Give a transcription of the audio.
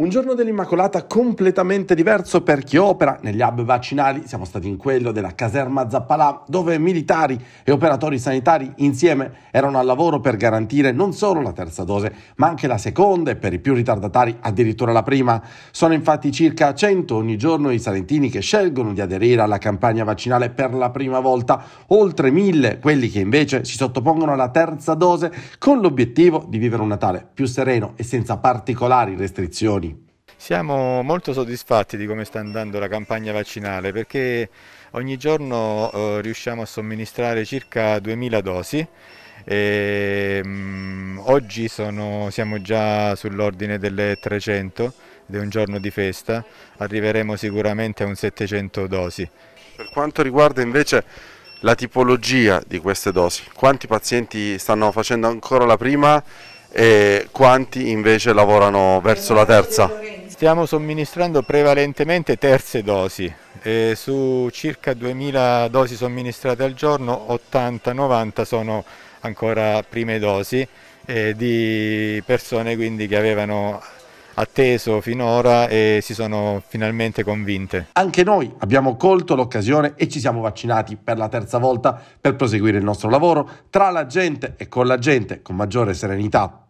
Un giorno dell'Immacolata completamente diverso per chi opera negli hub vaccinali, siamo stati in quello della caserma Zappalà, dove militari e operatori sanitari insieme erano al lavoro per garantire non solo la terza dose, ma anche la seconda e per i più ritardatari addirittura la prima. Sono infatti circa 100 ogni giorno i salentini che scelgono di aderire alla campagna vaccinale per la prima volta, oltre 1000 quelli che invece si sottopongono alla terza dose con l'obiettivo di vivere un Natale più sereno e senza particolari restrizioni. Siamo molto soddisfatti di come sta andando la campagna vaccinale perché ogni giorno eh, riusciamo a somministrare circa 2.000 dosi. E, ehm, mh, oggi sono, siamo già sull'ordine delle 300 ed è un giorno di festa, arriveremo sicuramente a un 700 dosi. Per quanto riguarda invece la tipologia di queste dosi, quanti pazienti stanno facendo ancora la prima e quanti invece lavorano verso la terza? Stiamo somministrando prevalentemente terze dosi, e su circa 2000 dosi somministrate al giorno 80-90 sono ancora prime dosi eh, di persone quindi che avevano atteso finora e si sono finalmente convinte. Anche noi abbiamo colto l'occasione e ci siamo vaccinati per la terza volta per proseguire il nostro lavoro tra la gente e con la gente con maggiore serenità